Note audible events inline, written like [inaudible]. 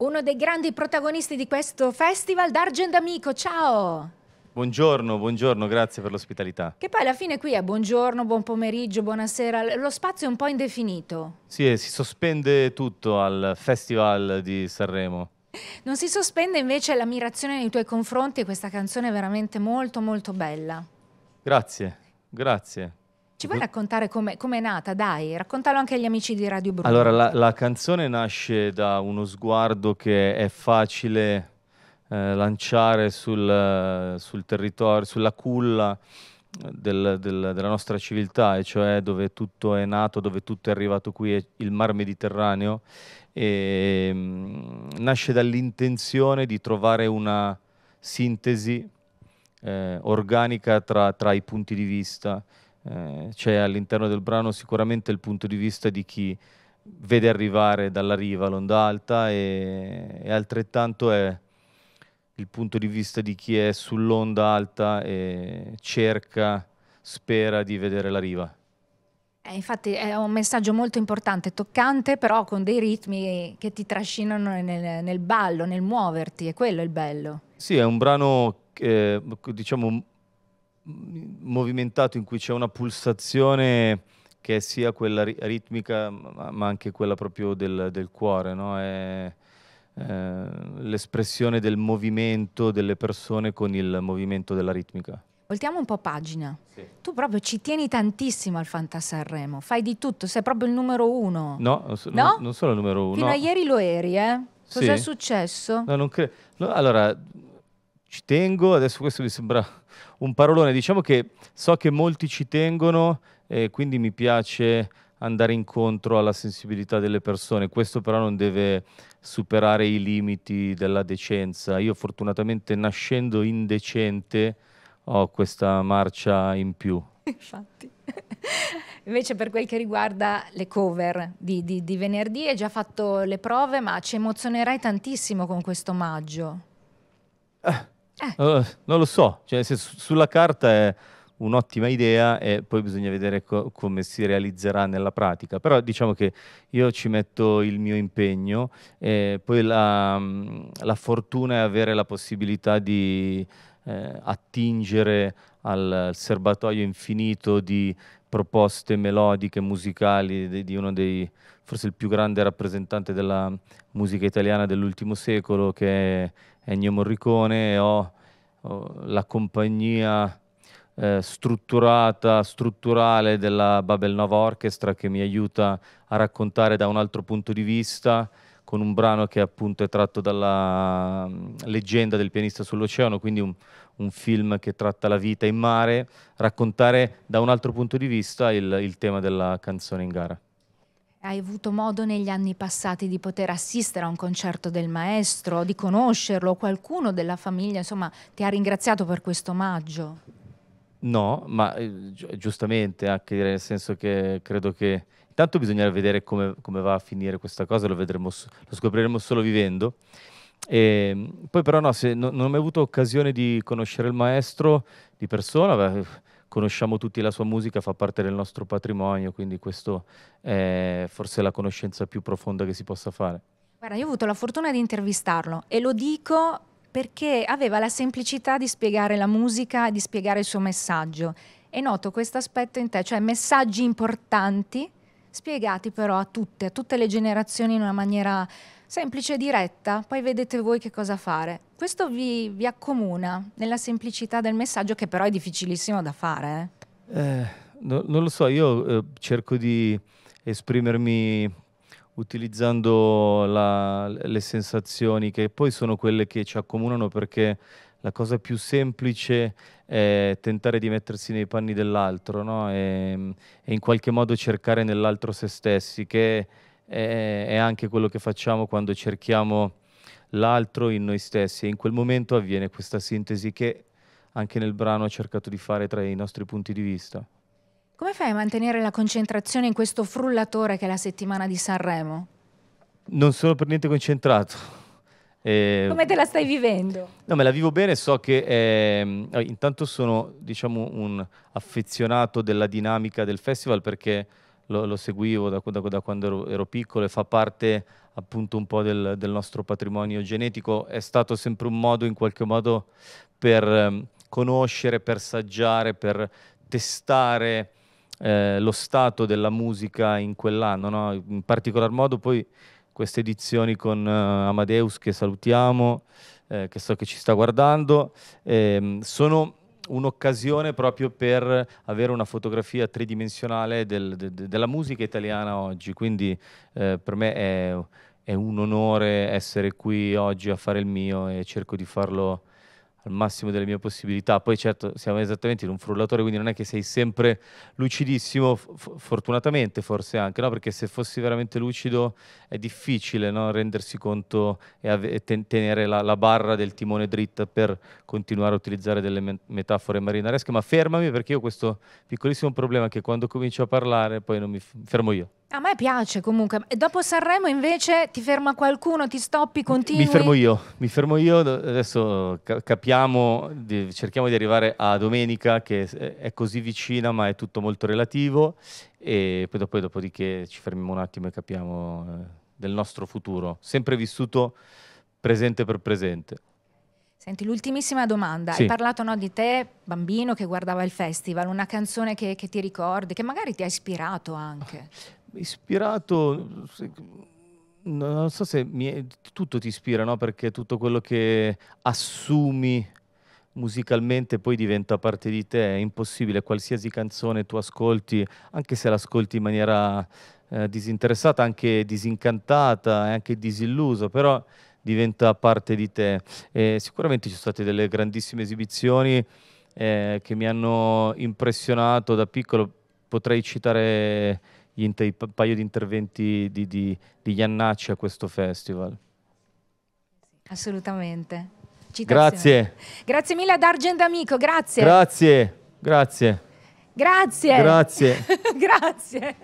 Uno dei grandi protagonisti di questo festival, Dargen D'Amico, ciao! Buongiorno, buongiorno, grazie per l'ospitalità. Che poi alla fine qui è buongiorno, buon pomeriggio, buonasera, lo spazio è un po' indefinito. Sì, si sospende tutto al Festival di Sanremo. Non si sospende invece l'ammirazione nei tuoi confronti, questa canzone è veramente molto molto bella. Grazie, grazie. Ci vuoi raccontare come è nata? Dai, raccontalo anche agli amici di Radio Bruno. Allora, la, la canzone nasce da uno sguardo che è facile eh, lanciare sul, sul, territorio, sulla culla del, del, della nostra civiltà, e cioè dove tutto è nato, dove tutto è arrivato qui, il Mar Mediterraneo. E, mh, mm, nasce dall'intenzione di trovare una sintesi eh, organica tra, tra i punti di vista eh, c'è cioè, all'interno del brano sicuramente il punto di vista di chi vede arrivare dalla riva l'onda alta e, e altrettanto è il punto di vista di chi è sull'onda alta e cerca, spera di vedere la riva. Eh, infatti è un messaggio molto importante, toccante, però con dei ritmi che ti trascinano nel, nel ballo, nel muoverti, e quello è il bello. Sì, è un brano, eh, diciamo, movimentato in cui c'è una pulsazione che è sia quella ritmica ma anche quella proprio del, del cuore, no? è, eh, l'espressione del movimento delle persone con il movimento della ritmica. Voltiamo un po' pagina. Sì. Tu proprio ci tieni tantissimo al Fanta Sanremo, fai di tutto, sei proprio il numero uno. No, no? non sono il numero uno. Fino a ieri lo eri, eh? Cos'è sì. successo? No, non credo. No, allora, ci tengo, adesso questo mi sembra un parolone, diciamo che so che molti ci tengono e quindi mi piace andare incontro alla sensibilità delle persone, questo però non deve superare i limiti della decenza. Io fortunatamente nascendo indecente ho questa marcia in più. Infatti. [laughs] Invece per quel che riguarda le cover di, di, di venerdì, hai già fatto le prove, ma ci emozionerai tantissimo con questo omaggio. Eh. Eh. Uh, non lo so, cioè, se sulla carta è un'ottima idea e poi bisogna vedere co- come si realizzerà nella pratica, però diciamo che io ci metto il mio impegno e poi la, la fortuna è avere la possibilità di eh, attingere al serbatoio infinito di proposte melodiche, musicali di, di uno dei, forse il più grande rappresentante della musica italiana dell'ultimo secolo, che è Ennio Morricone, e ho, ho la compagnia eh, strutturata, strutturale della Babel Nova Orchestra che mi aiuta a raccontare da un altro punto di vista con un brano che appunto è tratto dalla mm, leggenda del pianista sull'oceano, quindi un, un, film che tratta la vita in mare, raccontare da un altro punto di vista il, il tema della canzone in gara. Hai avuto modo negli anni passati di poter assistere a un concerto del maestro, di conoscerlo, qualcuno della famiglia, insomma ti ha ringraziato per questo omaggio? No, ma eh, gi- giustamente anche direi, nel senso che credo che intanto bisognerà vedere come, come va a finire questa cosa, lo vedremo, lo scopriremo solo vivendo. E, ehm, poi però no, se, no- non ho mai avuto occasione di conoscere il maestro di persona, beh, conosciamo tutti la sua musica, fa parte del nostro patrimonio, quindi questa è forse la conoscenza più profonda che si possa fare. Guarda, io ho avuto la fortuna di intervistarlo e lo dico perché aveva la semplicità di spiegare la musica e di spiegare il suo messaggio. E noto questo aspetto in te, cioè messaggi importanti spiegati però a tutte, a tutte le generazioni in una maniera semplice e diretta, poi vedete voi che cosa fare. Questo vi, vi accomuna nella semplicità del messaggio che però è difficilissimo da fare. Eh? Eh, no, non lo so, io eh, cerco di esprimermi utilizzando la, le sensazioni che poi sono quelle che ci accomunano perché la cosa più semplice è tentare di mettersi nei panni dell'altro no? e, e, in qualche modo cercare nell'altro se stessi, che è, è anche quello che facciamo quando cerchiamo l'altro in noi stessi e in quel momento avviene questa sintesi che anche nel brano ho cercato di fare tra i nostri punti di vista. Come fai a mantenere la concentrazione in questo frullatore che è la settimana di Sanremo? Non sono per niente concentrato. Eh, Come te la stai vivendo? No, me la vivo bene, so che eh, intanto sono diciamo un affezionato della dinamica del festival perché lo, lo seguivo da, da, da quando ero, ero, piccolo e fa parte appunto un po' del, del, nostro patrimonio genetico, è stato sempre un modo in qualche modo per eh, conoscere, per saggiare, per testare eh, lo stato della musica in quell'anno, no? in particolar modo poi queste edizioni con uh, Amadeus che salutiamo, eh, che so che ci sta guardando, ehm, sono un'occasione proprio per avere una fotografia tridimensionale del, de, de, della musica italiana oggi, quindi eh, per me è, è un onore essere qui oggi a fare il mio e cerco di farlo al massimo delle mie possibilità. Poi certo siamo esattamente in un frullatore, quindi non è che sei sempre lucidissimo, fortunatamente forse anche, no? perché se fossi veramente lucido è difficile no? rendersi conto e, ten tenere la, la, barra del timone dritta per continuare a utilizzare delle me metafore marinaresche, ma fermami perché io ho questo piccolissimo problema che quando comincio a parlare poi non mi fermo io. A me piace comunque. E dopo Sanremo invece ti ferma qualcuno, ti stoppi, continui? Mi fermo io, mi fermo io. Adesso capiamo, cerchiamo di arrivare a domenica che è così vicina ma è tutto molto relativo e poi dopo, dopodiché ci fermiamo un attimo e capiamo eh, del nostro futuro, sempre vissuto presente per presente. Senti, l'ultimissima domanda. Sì. Hai parlato no, di te, bambino che guardava il festival, una canzone che, che, ti ricordi, che magari ti ha ispirato anche. Ah, Ispirato, non so se mi, tutto ti ispira, no? Perché tutto quello che assumi musicalmente poi diventa parte di te, è impossibile, qualsiasi canzone tu ascolti, anche se l'ascolti in maniera eh, disinteressata, anche disincantata, eh, anche disillusa, però diventa parte di te. E sicuramente ci sono state delle grandissime esibizioni eh, che mi hanno impressionato da piccolo, potrei citare inter- un paio di interventi di, di, di Iannacci a questo festival. Assolutamente. Citazione. Grazie. Grazie mille ad Argent Amico, grazie. Grazie, grazie. Grazie. Grazie. [laughs] grazie.